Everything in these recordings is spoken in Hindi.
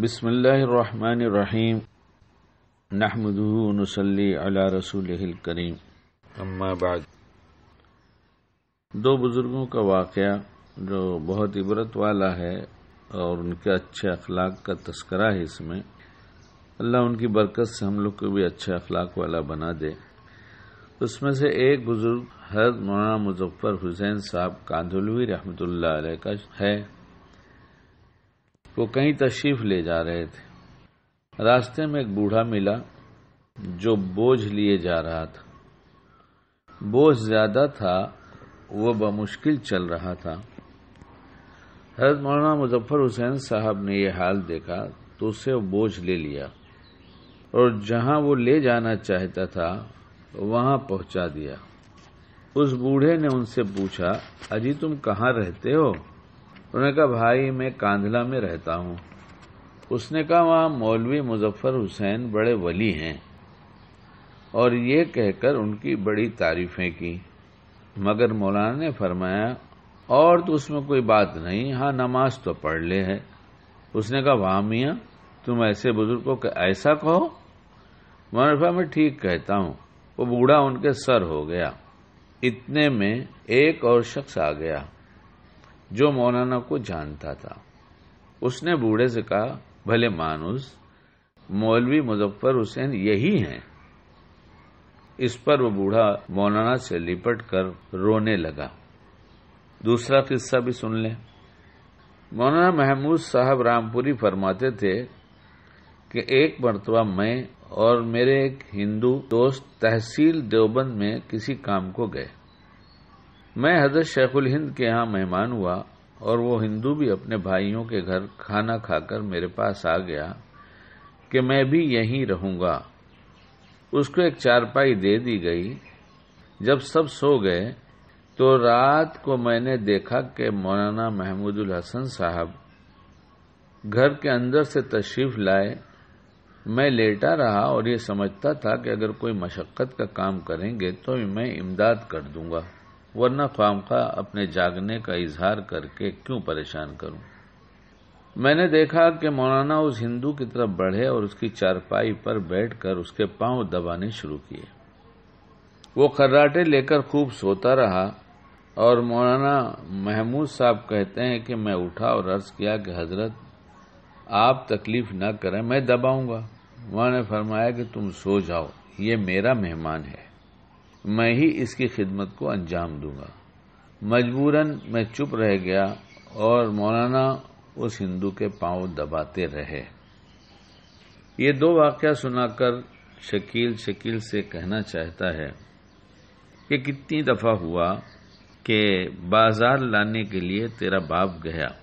बिसमीम नहमदूनसली अला रसूल करीम अम्मा बाद दो बुज़ुर्गों का वाक़ जो बहुत इबरत वाला है और उनके अच्छे अखलाक का तस्करा है इसमें अल्लाह उनकी बरकत से हम लोग को भी अच्छे अखलाक वाला बना दे उसमें से एक बुज़ुर्ग हजरत मौलाना मुजफ्फ़र हुसैन साहब कांधुलवी रहमतुल्लाह अलैह का है को कहीं तशरीफ ले जा रहे थे रास्ते में एक बूढ़ा मिला जो बोझ लिए जा रहा था बोझ ज्यादा था वह बमुश्किल चल रहा था हजरत मौलाना मुजफ्फर हुसैन साहब ने यह हाल देखा तो उसे बोझ ले लिया और जहां वो ले जाना चाहता था वहां पहुंचा दिया उस बूढ़े ने उनसे पूछा अजी तुम कहां रहते हो उन्होंने कहा भाई मैं कांधला में रहता हूँ उसने कहा वहाँ मौलवी मुजफ्फर हुसैन बड़े वली हैं और ये कहकर उनकी बड़ी तारीफें की मगर मौलाना ने फरमाया और तो उसमें कोई बात नहीं हाँ नमाज तो पढ़ ले है उसने कहा वाह मियाँ तुम ऐसे बुजुर्ग को ऐसा कहो मौलाना फरमा मैं ठीक कहता हूँ वो बूढ़ा उनके सर हो गया इतने में एक और शख्स आ गया जो मौलाना को जानता था उसने बूढ़े से कहा भले मानुस मौलवी मुजफ्फर हुसैन यही हैं इस पर वो बूढ़ा मौलाना से लिपट कर रोने लगा दूसरा किस्सा भी सुन लें मौलाना महमूद साहब रामपुरी फरमाते थे कि एक मरतबा मैं और मेरे एक हिंदू दोस्त तहसील देवबंद में किसी काम को गए मैं हजरत शेखुल हिंद के यहाँ मेहमान हुआ और वो हिंदू भी अपने भाइयों के घर खाना खाकर मेरे पास आ गया कि मैं भी यहीं रहूंगा उसको एक चारपाई दे दी गई जब सब सो गए तो रात को मैंने देखा कि मौलाना महमूदुल हसन साहब घर के अंदर से तशरीफ लाए मैं लेटा रहा और ये समझता था कि अगर कोई मशक्क़त का काम करेंगे तो मैं इमदाद कर दूंगा वरना खामखा खा अपने जागने का इजहार करके क्यों परेशान करूं मैंने देखा कि मौलाना उस हिंदू की तरफ बढ़े और उसकी चारपाई पर बैठकर उसके पांव दबाने शुरू किए वो खर्राटे लेकर खूब सोता रहा और मौलाना महमूद साहब कहते हैं कि मैं उठा और अर्ज किया कि हजरत आप तकलीफ ना करें मैं दबाऊंगा उन्होंने फरमाया कि तुम सो जाओ ये मेरा मेहमान है मैं ही इसकी खिदमत को अंजाम दूंगा मजबूरन मैं चुप रह गया और मौलाना उस हिंदू के पांव दबाते रहे ये दो वाक्य सुनाकर शकील शकील से कहना चाहता है कि कितनी दफ़ा हुआ कि बाजार लाने के लिए तेरा बाप गया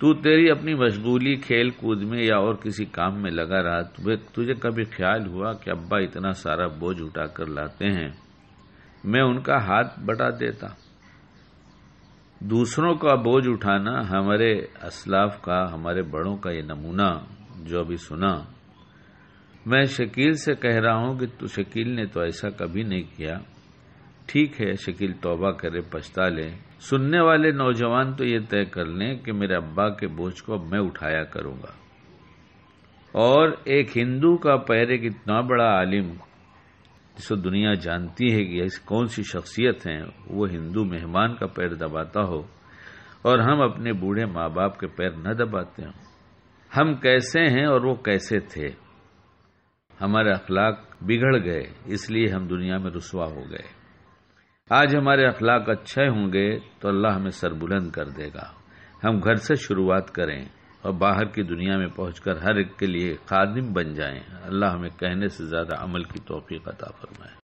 तू तेरी अपनी मशगूली खेल कूद में या और किसी काम में लगा रहा तुझे तुझे कभी ख्याल हुआ कि अब्बा इतना सारा बोझ उठा कर लाते हैं मैं उनका हाथ बटा देता दूसरों का बोझ उठाना हमारे असलाफ का हमारे बड़ों का ये नमूना जो अभी सुना मैं शकील से कह रहा हूं कि तू शकील ने तो ऐसा कभी नहीं किया ठीक है शकील तौबा करे पछता ले सुनने वाले नौजवान तो ये तय कर लें कि मेरे अब्बा के बोझ को मैं उठाया करूंगा और एक हिंदू का पैर एक इतना बड़ा आलिम जिसको दुनिया जानती है कि ऐसी कौन सी शख्सियत हैं वो हिंदू मेहमान का पैर दबाता हो और हम अपने बूढ़े माँ बाप के पैर न दबाते हों हम कैसे हैं और वो कैसे थे हमारे अखलाक बिगड़ गए इसलिए हम दुनिया में रसवा हो गए आज हमारे अखलाक अच्छे होंगे तो अल्लाह हमें सरबुलंद कर देगा हम घर से शुरुआत करें और बाहर की दुनिया में पहुंचकर हर एक के लिए खादिम बन जाएं अल्लाह हमें कहने से ज़्यादा अमल की तोफ़ी अता फरमाए